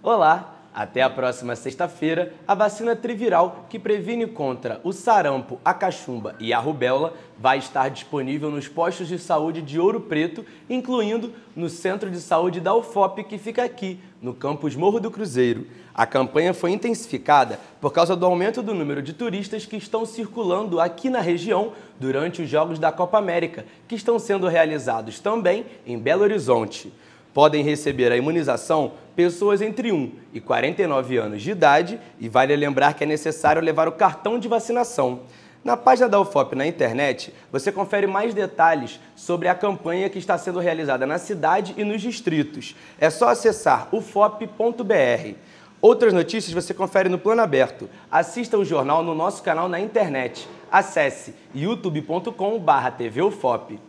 Olá! Até a próxima sexta-feira, a vacina triviral que previne contra o sarampo, a cachumba e a rubéola vai estar disponível nos postos de saúde de Ouro Preto, incluindo no Centro de Saúde da UFOP, que fica aqui, no campus Morro do Cruzeiro. A campanha foi intensificada por causa do aumento do número de turistas que estão circulando aqui na região durante os Jogos da Copa América, que estão sendo realizados também em Belo Horizonte. Podem receber a imunização pessoas entre 1 e 49 anos de idade e vale lembrar que é necessário levar o cartão de vacinação. Na página da UFOP na internet, você confere mais detalhes sobre a campanha que está sendo realizada na cidade e nos distritos. É só acessar ufop.br. Outras notícias você confere no Plano Aberto. Assista o jornal no nosso canal na internet. Acesse youtube.com/tvufop.